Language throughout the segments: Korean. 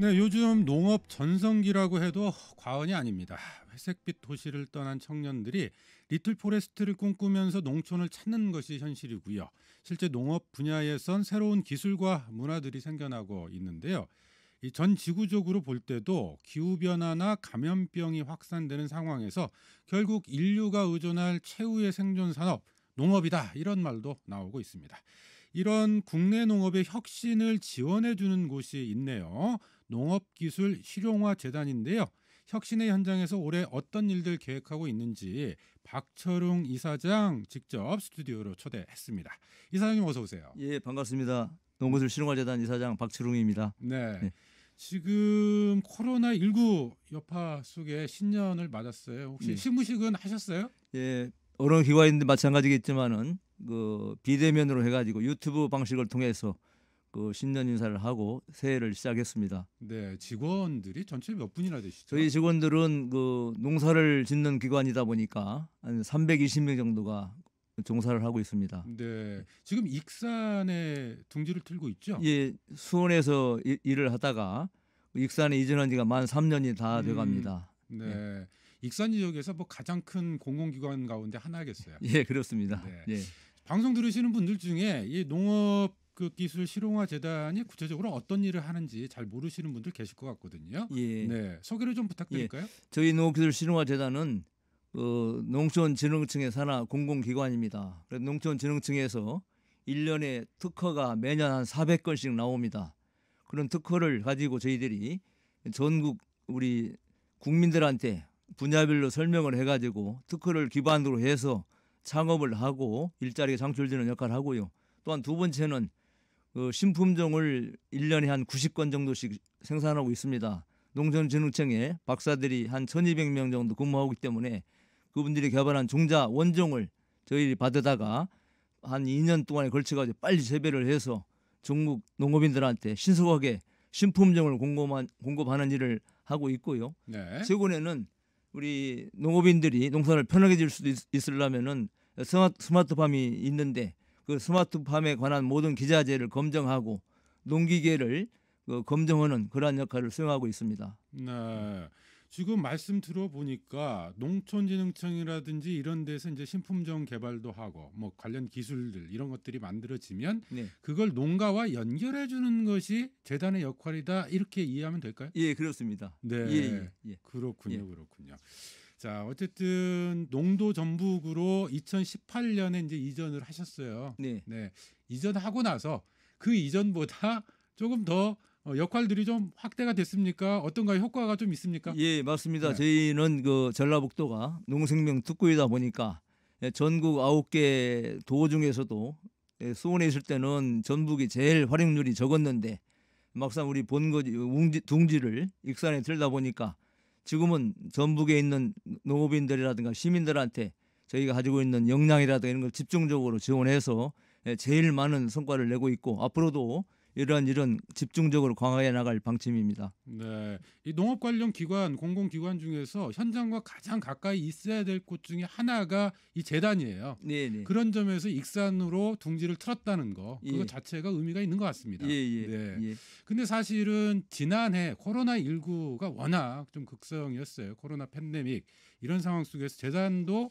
네, 요즘 농업 전성기라고 해도 과언이 아닙니다. 회색빛 도시를 떠난 청년들이 리틀 포레스트를 꿈꾸면서 농촌을 찾는 것이 현실이고요. 실제 농업 분야에선 새로운 기술과 문화들이 생겨나고 있는데요. 이 전 지구적으로 볼 때도 기후변화나 감염병이 확산되는 상황에서 결국 인류가 의존할 최후의 생존 산업, 농업이다. 이런 말도 나오고 있습니다. 이런 국내 농업의 혁신을 지원해 주는 곳이 있네요. 농업기술 실용화 재단인데요. 혁신의 현장에서 올해 어떤 일들 계획하고 있는지 박철웅 이사장 직접 스튜디오로 초대했습니다. 이사장님 어서 오세요. 예, 반갑습니다. 농기술 실용화재단 이사장 박철웅입니다. 네. 네. 지금 코로나 19 여파 속에 신년을 맞았어요. 혹시 네. 시무식은 하셨어요? 예, 어려운 기간인데 마찬가지겠지만은 그 비대면으로 해가지고 유튜브 방식을 통해서 그 신년 인사를 하고 새해를 시작했습니다. 네, 직원들이 전체 몇 분이나 되시죠? 저희 직원들은 그 농사를 짓는 기관이다 보니까 한 320명 정도가 종사를 하고 있습니다. 네, 지금 익산에 둥지를 틀고 있죠? 예, 수원에서 일, 일을 하다가 익산에 이전한 지가 만 3년이 다 음, 돼갑니다. 네. 예. 익산 지역에서 뭐 가장 큰 공공기관 가운데 하나겠어요. 예, 그렇습니다. 네. 예. 방송 들으시는 분들 중에 이 농업 그 기술 실용화 재단이 구체적으로 어떤 일을 하는지 잘 모르시는 분들 계실 것 같거든요. 예. 네, 소개를 좀 부탁드릴까요? 예. 저희 농업기술 실용화 재단은 어, 농촌진흥청의 산하 공공기관입니다. 그래서 농촌진흥청에서 1년에 특허가 매년 한 400건씩 나옵니다. 그런 특허를 가지고 저희들이 전국 우리 국민들한테 분야별로 설명을 해가지고 특허를 기반으로 해서 창업을 하고 일자리가 창출되는 역할을 하고요. 또한 두 번째는 그 신품종을 1년에 한 90건 정도씩 생산하고 있습니다. 농촌진흥청에 박사들이 한 1200명 정도 근무하고 있기 때문에 그분들이 개발한 종자 원종을 저희 들이받으다가한 2년 동안에 걸쳐가지고 빨리 재배를 해서 중국 농업인들한테 신속하게 신품종을 공급한, 공급하는 일을 하고 있고요. 네. 최근에는 우리 농업인들이 농사를 편하게 지을 수도 있, 있으려면은 스마트팜이 있는데 그 스마트팜에 관한 모든 기자재를 검증하고 농기계를 그 검증하는 그러한 역할을 수행하고 있습니다. 네. 지금 말씀 들어보니까 농촌진흥청이라든지 이런 데서 이제 신품종 개발도 하고 뭐 관련 기술들 이런 것들이 만들어지면 네. 그걸 농가와 연결해 주는 것이 재단의 역할이다 이렇게 이해하면 될까요? 예 그렇습니다. 네 예, 예. 예. 그렇군요 예. 그렇군요. 자, 어쨌든 농도 전북으로 2018년에 이제 이전을 하셨어요. 네. 네. 이전하고 나서 그 이전보다 조금 더 어, 역할들이 좀 확대가 됐습니까? 어떤가 효과가 좀 있습니까? 예, 맞습니다. 네. 저희는 그 전라북도가 농생명 특구이다 보니까 예, 전국 아홉 개 도 중에서도 예, 수원에 있을 때는 전북이 제일 활용률이 적었는데 막상 우리 본거지 둥지를 익산에 들다 보니까 지금은 전북에 있는 농업인들이라든가 시민들한테 저희가 가지고 있는 역량이라든가 이런 걸 집중적으로 지원해서 예, 제일 많은 성과를 내고 있고 앞으로도 이런 이런 집중적으로 강화해 나갈 방침입니다. 네, 이 농업 관련 기관 공공기관 중에서 현장과 가장 가까이 있어야 될 곳 중에 하나가 이 재단이에요. 네, 네, 그런 점에서 익산으로 둥지를 틀었다는 거 그거 예. 자체가 의미가 있는 것 같습니다. 예, 예, 네. 예. 근데 사실은 지난해 코로나 19가 워낙 좀 극성이었어요. 코로나 팬데믹 이런 상황 속에서 재단도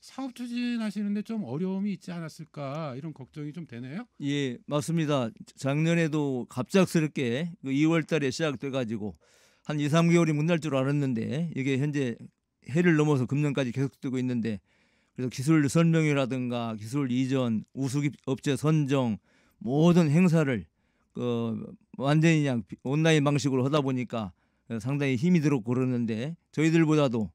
사업 추진하시는데 좀 어려움이 있지 않았을까 이런 걱정이 좀 되네요. 예, 맞습니다. 작년에도 갑작스럽게 2월 그 달에 시작돼 가지고 한 2, 3개월이 못날줄 알았는데 이게 현재 해를 넘어서 금년까지 계속되고 있는데 그래서 기술 설명회라든가 기술 이전, 우수업체 선정 모든 행사를 그 완전히 그냥 온라인 방식으로 하다 보니까 상당히 힘이 들었고 그러는데 저희들보다도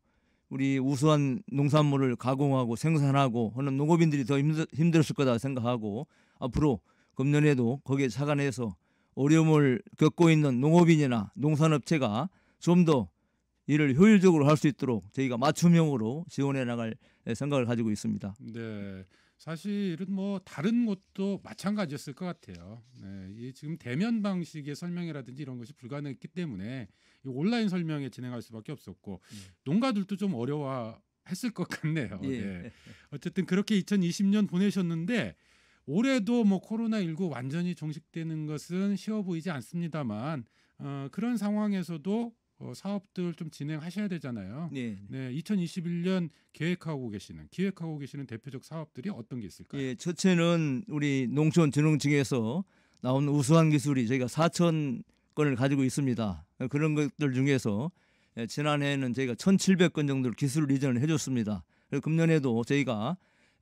우리 우수한 농산물을 가공하고 생산하고 하는 농업인들이 더 힘들, 힘들었을 거다 생각하고 앞으로 금년에도 거기에 착안해서 어려움을 겪고 있는 농업인이나 농산업체가 좀 더 일을 효율적으로 할 수 있도록 저희가 맞춤형으로 지원해 나갈 생각을 가지고 있습니다. 네. 사실은 뭐 다른 곳도 마찬가지였을 것 같아요. 네, 이 지금 대면 방식의 설명이라든지 이런 것이 불가능했기 때문에 이 온라인 설명에 진행할 수밖에 없었고 네. 농가들도 좀 어려워 했을 것 같네요. 예. 네. 어쨌든 그렇게 2020년 보내셨는데 올해도 뭐 코로나19 완전히 종식되는 것은 쉬워 보이지 않습니다만 어, 그런 상황에서도 어, 사업들 좀 진행하셔야 되잖아요. 네. 네. 2021년 계획하고 계시는 기획하고 계시는 대표적 사업들이 어떤 게 있을까요? 예, 첫째는 우리 농촌진흥청에서 나온 우수한 기술이 저희가 4천 건을 가지고 있습니다. 그런 것들 중에서 예, 지난해에는 저희가 1,700건 정도 기술 이전을 해줬습니다. 그리고 금년에도 저희가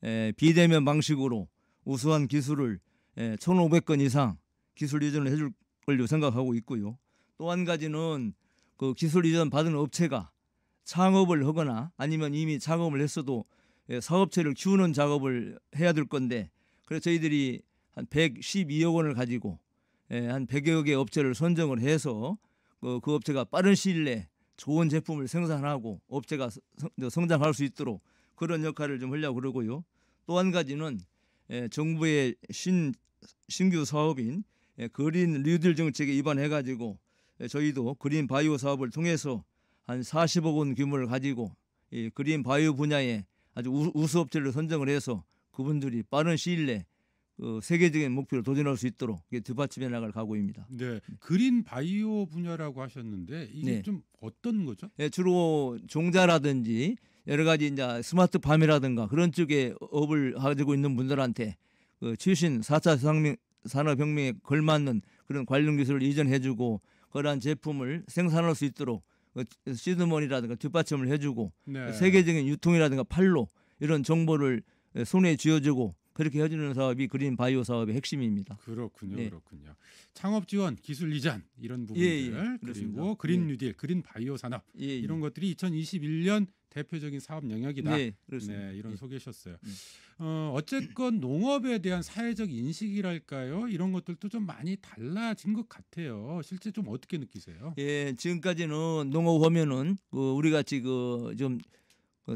예, 비대면 방식으로 우수한 기술을 1,500건 예, 이상 기술 이전을 해줄 걸로 생각하고 있고요. 또 한 가지는 그 기술 이전 받은 업체가 창업을 하거나 아니면 이미 창업을 했어도 예, 사업체를 키우는 작업을 해야 될 건데 그래서 저희들이 한 112억 원을 가지고 예, 한 100여 개 업체를 선정을 해서 그, 그 업체가 빠른 시일 내에 좋은 제품을 생산하고 업체가 성장할 수 있도록 그런 역할을 좀 하려고 그러고요. 또 한 가지는 예, 정부의 신, 신규 사업인 그린 뉴딜 정책에 입안해가지고 네, 저희도 그린 바이오 사업을 통해서 한 40억 원 규모를 가지고 이 그린 바이오 분야에 아주 우수 업체를 선정을 해서 그분들이 빠른 시일 내에 그 세계적인 목표를 도전할 수 있도록 뒷받침해 나갈 각오입니다. 네, 그린 바이오 분야라고 하셨는데 이게 네. 좀 어떤 거죠? 네, 주로 종자라든지 여러 가지 이제 스마트 밤이라든가 그런 쪽에 업을 가지고 있는 분들한테 그 최신 4차 산업혁명에 걸맞는 그런 관련 기술을 이전해주고 그러한 제품을 생산할 수 있도록 그 시드머니라든가 뒷받침을 해주고 네. 세계적인 유통이라든가 판로 이런 정보를 손에 쥐어주고 그렇게 헤어지는 사업이 그린 바이오 사업의 핵심입니다. 그렇군요, 네. 그렇군요. 창업 지원, 기술 이전 이런 예, 부분들 예, 예. 그리고 네. 그렇습 뉴딜, 그린 바이오 산업 예, 예. 이런 것들이 2021년 대표적인 사업 영역이다. 네, 네 이런 네. 소개셨어요. 네. 어, 어쨌건 농업에 대한 사회적 인식이랄까요? 이런 것들도 좀 많이 달라진 것 같아요. 실제 좀 어떻게 느끼세요? 예, 지금까지는 농업 하면은 그 우리 같이 그좀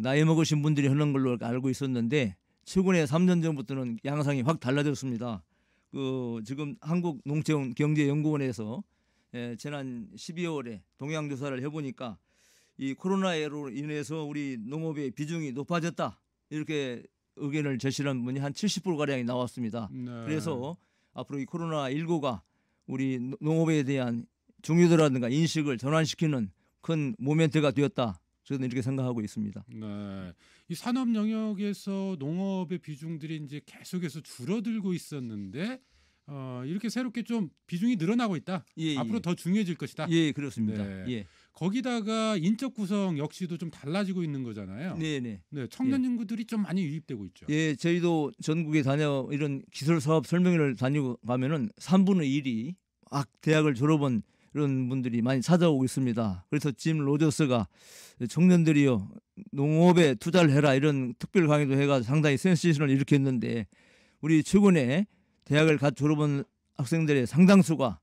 나이 먹으신 분들이 하는 걸로 알고 있었는데 최근에 3년 전부터는 양상이 확 달라졌습니다. 그 지금 한국 농촌 경제 연구원에서 예, 지난 12월에 동향 조사를 해 보니까 이 코로나로 인해서 우리 농업의 비중이 높아졌다. 이렇게 의견을 제시한 분이 한 70% 가량이 나왔습니다. 네. 그래서 앞으로 이 코로나 19가 우리 농업에 대한 중요도라든가 인식을 전환시키는 큰 모멘트가 되었다 저는 이렇게 생각하고 있습니다. 네, 이 산업 영역에서 농업의 비중들이 이제 계속해서 줄어들고 있었는데 어, 이렇게 새롭게 좀 비중이 늘어나고 있다. 예, 예. 앞으로 예. 더 중요해질 것이다. 예, 그렇습니다. 네. 예. 거기다가 인적 구성 역시도 좀 달라지고 있는 거잖아요. 네, 네. 네, 청년 예. 인구들이 좀 많이 유입되고 있죠. 예, 저희도 전국에 다녀 이런 기술 사업 설명회를 다니고 가면은 3분의 1이 악 대학을 졸업한 이런 분들이 많이 찾아오고 있습니다. 그래서 짐 로저스가 청년들이요 농업에 투자를 해라 이런 특별 강의도 해가 상당히 센세이션을 일으켰는데 우리 최근에 대학을 갓 졸업한 학생들의 상당수가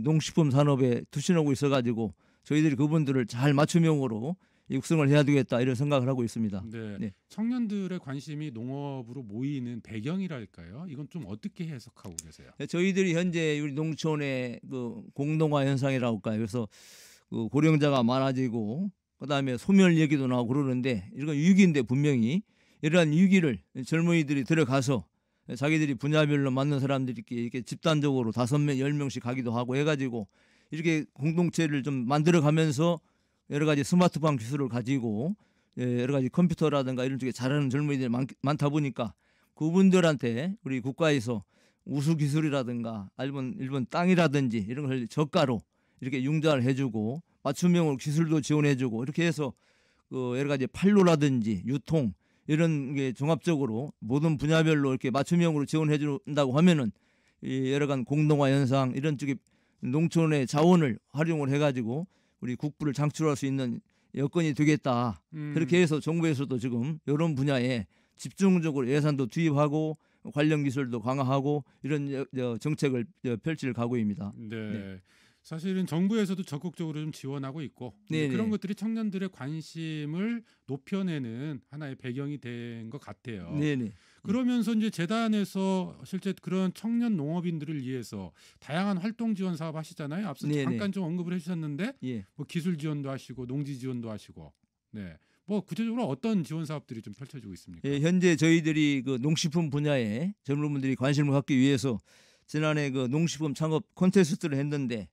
농식품 산업에 투신하고 있어가지고 저희들이 그분들을 잘 맞춤형으로 육성을 해야 되겠다 이런 생각을 하고 있습니다. 네. 네. 청년들의 관심이 농업으로 모이는 배경이랄까요? 이건 좀 어떻게 해석하고 계세요? 네, 저희들이 현재 우리 농촌의 그 공동화 현상이라고 할까요? 그래서 그 고령자가 많아지고 그다음에 소멸 얘기도 나오고 그러는데 이건 위기인데 분명히 이러한 위기를 젊은이들이 들어가서 자기들이 분야별로 맞는 사람들끼리 이렇게 집단적으로 다섯 명, 열 명씩 가기도 하고 해가지고 이렇게 공동체를 좀 만들어가면서 여러 가지 스마트팜 기술을 가지고 예, 여러 가지 컴퓨터라든가 이런 쪽에 잘하는 젊은이들이 많, 많다 보니까 그분들한테 우리 국가에서 우수 기술이라든가 아니면 일본 땅이라든지 이런 걸 저가로 이렇게 융자를 해주고 맞춤형으로 기술도 지원해주고 이렇게 해서 그 여러 가지 판로라든지 유통 이런 게 종합적으로 모든 분야별로 이렇게 맞춤형으로 지원해 준다고 하면은 이 여러 간 공동화 현상 이런 쪽에 농촌의 자원을 활용을 해가지고 우리 국부를 창출할수 있는 여건이 되겠다. 음. 그렇게 해서 정부에서도 지금 이런 분야에 집중적으로 예산도 투입하고 관련 기술도 강화하고 이런 정책을 펼칠 각오입니다. 네. 네. 사실은 정부에서도 적극적으로 좀 지원하고 있고 네네. 그런 네. 것들이 청년들의 관심을 높여내는 하나의 배경이 된 것 같아요. 네네. 네. 그러면서 이제 재단에서 실제 그런 청년 농업인들을 위해서 다양한 활동 지원 사업 하시잖아요. 앞서 네네. 네. 잠깐 좀 언급을 해주셨는데 예. 뭐 기술 지원도 하시고 농지 지원도 하시고 네. 뭐 구체적으로 어떤 지원 사업들이 좀 펼쳐지고 있습니까? 예, 현재 저희들이 그 농식품 분야에 젊은 분들이 관심을 갖기 위해서 지난해 그 농식품 창업 콘테스트를 했는데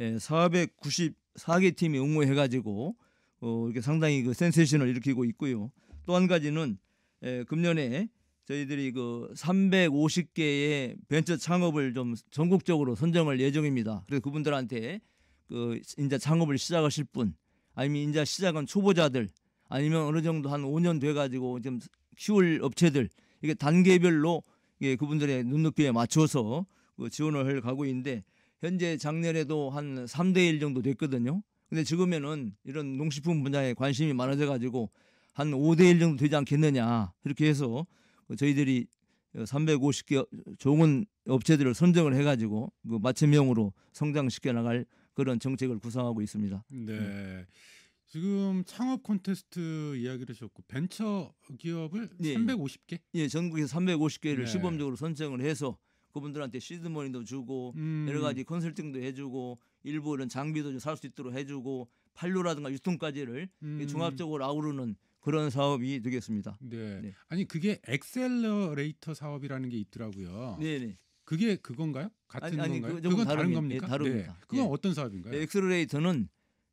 예, 494개 팀이 응모해가지고 어, 이렇게 상당히 그 센세이션을 일으키고 있고요. 또 한 가지는 예, 금년에 저희들이 그 350개의 벤처 창업을 좀 전국적으로 선정할 예정입니다. 그래서 그분들한테 그 이제 창업을 시작하실 분 아니면 이제 시작한 초보자들 아니면 어느 정도 한 5년 돼 가지고 좀 키울 업체들 이게 단계별로 이게 예, 그분들의 눈높이에 맞춰서 그 지원을 해 가고 있는데 현재 작년에도 한 3대 1 정도 됐거든요. 근데 지금에는 이런 농식품 분야에 관심이 많아져 가지고 한 5대 1 정도 되지 않겠느냐. 이렇게 해서 그 저희들이 350개 좋은 업체들을 선정을 해가지고 그 맞춤형으로 성장시켜 나갈 그런 정책을 구상하고 있습니다. 네. 음. 지금 창업 콘테스트 이야기를 하셨고 벤처 기업을 예, 350개? 예, 전국에 서 350개를 네. 시범적으로 선정을 해서 그분들한테 시드머니도 주고 음. 여러 가지 컨설팅도 해주고 일부 이런 장비도 살수 있도록 해주고 판로라든가 유통까지를 음. 종합적으로 아우르는 그런 사업이 되겠습니다. 네. 네. 아니 그게 엑셀러레이터 사업이라는 게 있더라고요. 네 그게 그건가요? 같은 아니, 아니, 건가요? 그건 다른, 다른 예, 겁니까? 예, 다릅니다. 네. 그건 예. 어떤 사업인가요? 네, 엑셀러레이터는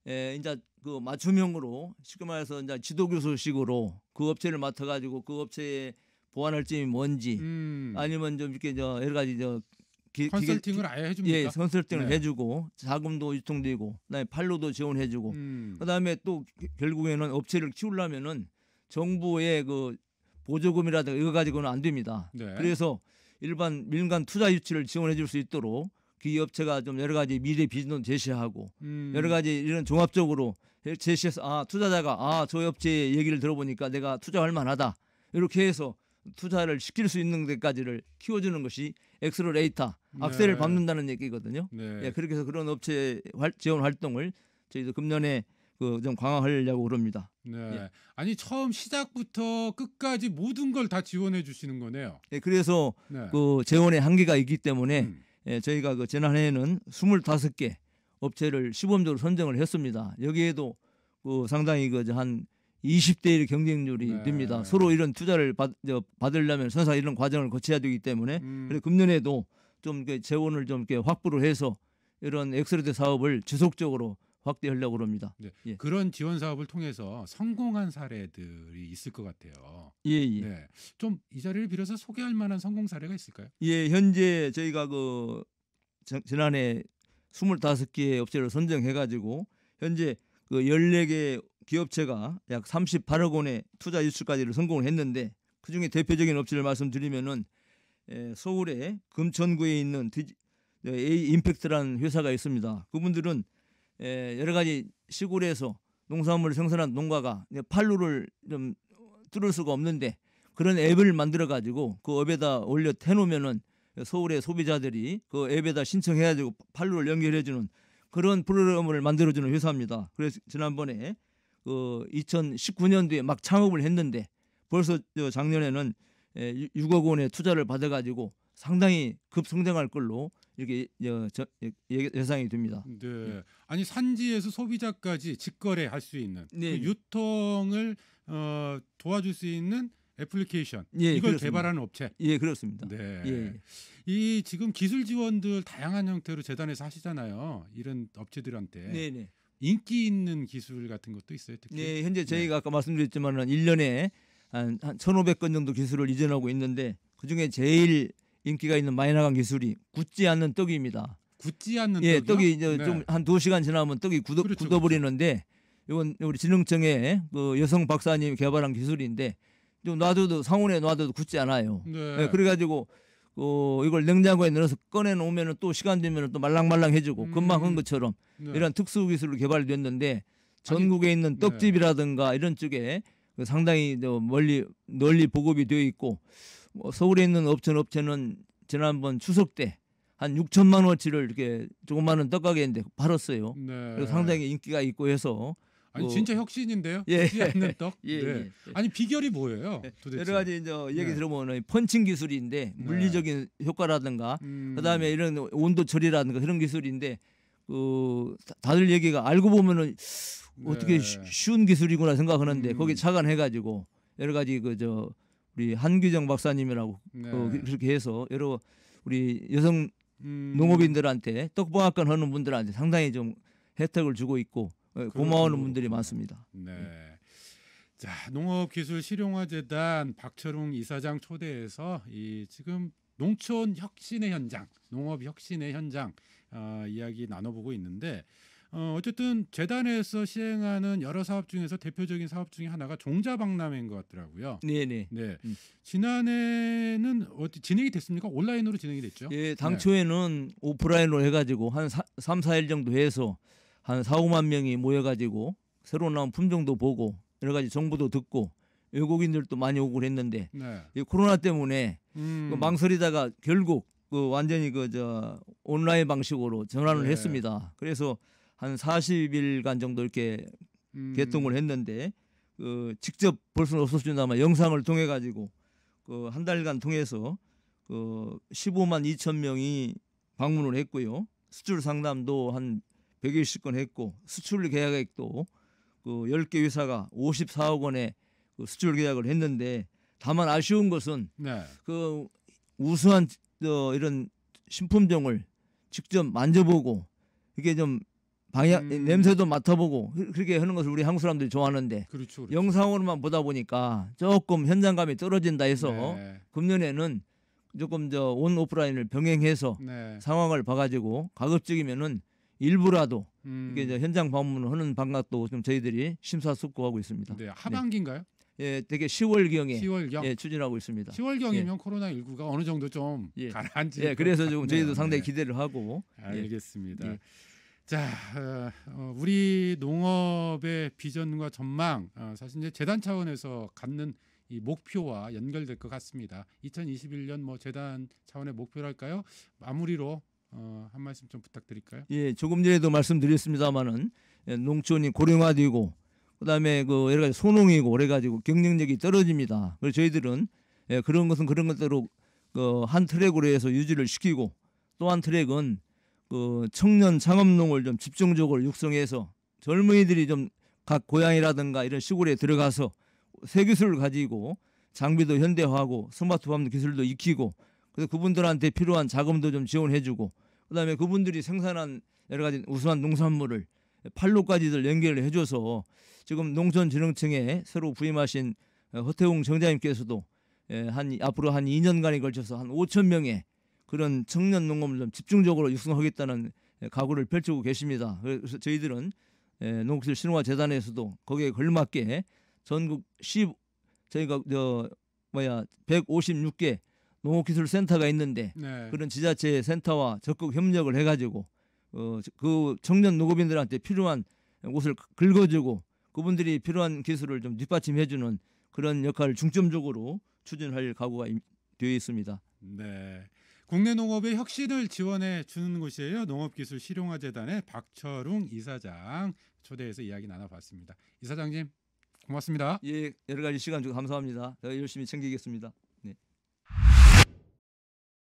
예, 이제 그 맞춤형으로 쉽게 말해서 이제 지도 교수식으로 그 업체를 맡아 가지고 그 업체에 보완할 점이 뭔지 음. 아니면 좀 이렇게 저 여러 가지 저 기, 컨설팅을 기 아예 해줍니까? 예, 컨설팅을 네. 해주고 자금도 유통되고 그다음에 판로도 지원해주고 음. 그다음에 또 결국에는 업체를 키우려면은 정부의 그 보조금이라든가 이거 가지고는 안 됩니다. 네. 그래서 일반 민간 투자 유치를 지원해 줄 수 있도록 기업체가 그 좀 여러 가지 미래 비전도 제시하고 음. 여러 가지 이런 종합적으로 제시해서 아 투자자가 아 저 업체의 얘기를 들어보니까 내가 투자할 만하다 이렇게 해서 투자를 시킬 수 있는 데까지를 키워주는 것이 엑스로레이터 네. 악셀을 밟는다는 얘기거든요. 네. 예, 그렇게 해서 그런 업체 활, 지원 활동을 저희도 금년에 그 좀 강화하려고 그럽니다. 네. 예. 아니 처음 시작부터 끝까지 모든 걸 다 지원해 주시는 거네요. 예, 그래서 네. 그 재원의 한계가 있기 때문에 음. 예, 저희가 그 지난해에는 25개 업체를 시범적으로 선정을 했습니다. 여기에도 그 상당히 그한 20대 1 경쟁률이 네. 됩니다. 서로 이런 투자를 받, 받으려면 선사 이런 과정을 거쳐야 되기 때문에 음. 그래서 금년에도 좀 재원을 좀 이렇게 확보를 해서 이런 엑스레드 사업을 지속적으로 확대하려고 합니다. 네. 예. 그런 지원 사업을 통해서 성공한 사례들이 있을 것 같아요. 예, 예. 네. 좀이 자리를 빌어서 소개할 만한 성공 사례가 있을까요? 예, 현재 저희가 그 지난해 2 5개 업체를 선정해 가지고 현재 그 14개 기업체가 약 38억 원의 투자 유출까지를 성공을 했는데 그중에 대표적인 업체를 말씀드리면은 서울의 금천구에 있는 디지, 네, A 임팩트라는 회사가 있습니다. 그분들은 여러 가지 시골에서 농산물을 생산한 농가가 팔로를 좀 뚫을 수가 없는데 그런 앱을 만들어 가지고 그 앱에다 올려 해놓으면은 서울의 소비자들이 그 앱에다 신청해가지고 팔로를 연결해주는 그런 프로그램을 만들어주는 회사입니다. 그래서 지난번에 그 2019년도에 막 창업을 했는데 벌써 작년에는 6억 예, 원의 투자를 받아가지고 상당히 급성장할 걸로 이렇게 예, 예, 예상이 됩니다. 네. 아니 산지에서 소비자까지 직거래할 수 있는 네. 그 유통을 어, 도와줄 수 있는 애플리케이션 예, 이걸 그렇습니다. 개발하는 업체. 예, 그렇습니다. 네. 예. 이 지금 기술 지원들 다양한 형태로 재단에서 하시잖아요. 이런 업체들한테. 네, 네. 인기 있는 기술 같은 것도 있어요. 특히. 네, 현재 네. 저희가 네. 아까 말씀드렸지만은 1년에 한, 한 1,500건 정도 기술을 이전하고 있는데 그중에 제일 인기가 있는 마이너강 기술이 굳지 않는 떡입니다. 굳지 않는 예, 떡이이제 네. 좀한 두시간 지나면 떡이 굳어, 그렇죠, 그렇죠. 굳어버리는데 이건 우리 진흥청의 그 여성 박사님이 개발한 기술인데 좀 놔둬도 상온에 놔둬도 굳지 않아요. 네. 네 예, 그래 가지고 어, 이걸 냉장고에 넣어서 꺼내 놓으면 또 시간 되면 또 말랑말랑해지고 음. 금방 한 것처럼 네. 이런 특수 기술로 개발됐는데 전국에 아니, 있는 네. 떡집이라든가 네. 이런 쪽에 그 상당히 멀리 널리 보급이 되어 있고 뭐 서울에 있는 업체 업체는 지난번 추석 때 한 6천만 원어치를 이렇게 조그마한 떡가게인데 팔았어요. 네. 그래서 상당히 인기가 있고 해서 아니 뭐 진짜 혁신인데요. 예, 예. 않는 떡. 예, 네. 예, 예. 아니 비결이 뭐예요? 예, 도대체? 여러 가지 이제 얘기 네. 들어보면 펀칭 기술인데 네. 물리적인 효과라든가 음. 그다음에 이런 온도 처리라든가 그런 기술인데 그 다들 얘기가 알고 보면은 어떻게 네. 쉬운 기술이구나 생각하는데 음. 거기 착안해가지고 여러 가지 그 저 우리 한규정 박사님이라고 어, 그렇게 해서 여러 우리 여성 음. 농업인들한테 떡방앗간 하는 분들한테 상당히 좀 혜택을 주고 있고 예, 고마워하는 분들이 많습니다. 네. 자, 농업기술실용화재단 박철웅 이사장 초대해서 이 지금 농촌 혁신의 현장, 농업 혁신의 현장 어, 이야기 나눠보고 있는데 어, 어쨌든 재단에서 시행하는 여러 사업 중에서 대표적인 사업 중에 하나가 종자박람회인 것 같더라고요. 네네. 네. 음. 지난해는 어떻 진행이 됐습니까? 온라인으로 진행이 됐죠? 예, 네. 당초에는 네. 오프라인으로 해가지고 한 삼사일 정도 해서 한 4, 5만 명이 모여가지고 새로 나온 품종도 보고 여러 가지 정보도 듣고 외국인들도 많이 오고 그랬는데 네. 이 코로나 때문에 음. 그 망설이다가 결국 그 완전히 그 저 온라인 방식으로 전환을 네. 했습니다. 그래서 한 40일간 정도 이렇게 음. 개통을 했는데 그 직접 볼 수는 없었다만 영상을 통해 가지고 그 한 달간 통해서 그 15만 2천 명이 방문을 했고요. 수출 상담도 한 120건 했고 수출 계약액도 그 10개 회사가 54억 원의 그 수출 계약을 했는데 다만 아쉬운 것은 네. 그 우수한 저 어, 이런 신품종을 직접 만져보고 이게 좀 방향 음. 냄새도 맡아보고 그렇게 하는 것을 우리 한국 사람들이 좋아하는데 그렇죠, 그렇죠. 영상으로만 보다 보니까 조금 현장감이 떨어진다 해서 네. 금년에는 조금 저 온 오프라인을 병행해서 네. 상황을 봐가지고 가급적이면은 일부라도 음. 이게 이제 현장 방문을 하는 방각도 좀 저희들이 심사숙고하고 있습니다. 네, 네, 하반기인가요? 예, 되게 10월 경에 10월경? 예, 추진하고 있습니다. 10월 경이면 예. 코로나 19가 어느 정도 좀 예. 가라앉지. 예, 그래서 좀 저희도 상당히 네. 기대를 하고 예. 알겠습니다. 예. 자, 어, 우리 농업의 비전과 전망 어, 사실 이제 재단 차원에서 갖는 이 목표와 연결될 것 같습니다. 2021년 뭐 재단 차원의 목표랄까요? 마무리로 어, 한 말씀 좀 부탁드릴까요? 예, 조금 전에도 말씀드렸습니다만은 예, 농촌이 고령화되고 그다음에 그 여러 가지 소농이고 그래 가지고 경쟁력이 떨어집니다. 그래서 저희들은 예, 그런 것은 그런 것대로 그한 트랙으로 해서 유지를 시키고 또 한 트랙은 그 청년 창업농을 좀 집중적으로 육성해서 젊은이들이 좀 각 고향이라든가 이런 시골에 들어가서 새 기술을 가지고 장비도 현대화하고 스마트팜 기술도 익히고 그래서 그분들한테 필요한 자금도 좀 지원해주고 그다음에 그분들이 생산한 여러 가지 우수한 농산물을 팔로까지들 연결을 해줘서 지금 농촌진흥청에 새로 부임하신 어, 허태웅 정장님께서도 예, 한 앞으로 한 2년간에 걸쳐서 한 5천 명의 그런 청년 농업을 좀 집중적으로 육성하겠다는 예, 각오를 펼치고 계십니다. 그래서 저희들은 예, 농업기술 신화 재단에서도 거기에 걸맞게 전국 10 저희가 저 뭐야 156개 농업기술센터가 있는데 네. 그런 지자체 센터와 적극 협력을 해가지고 어, 그 청년 농업인들한테 필요한 옷을 그, 긁어주고 그분들이 필요한 기술을 좀 뒷받침해주는 그런 역할을 중점적으로 추진할 각오가 되어 있습니다. 네. 국내 농업의 혁신을 지원해 주는 곳이에요. 농업기술 실용화재단의 박철웅 이사장 초대해서 이야기 나눠봤습니다. 이사장님 고맙습니다. 예, 여러 가지 시간 주 감사합니다. 열심히 챙기겠습니다.